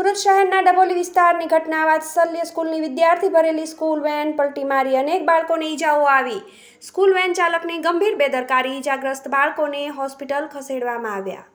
સુરત શહેરના ડબોલી વિસ્તારની ઘટના બાદ વાત્સલ્ય સ્કૂલની વિદ્યાર્થી ભરેલી સ્કૂલ વેન પલટી મારી અનેક બાળકોને ઈજાઓ આવી સ્કૂલ વેન ચાલકની ગંભીર બેદરકારી ઈજાગ્રસ્ત બાળકોને હોસ્પિટલ ખસેડવામાં આવ્યા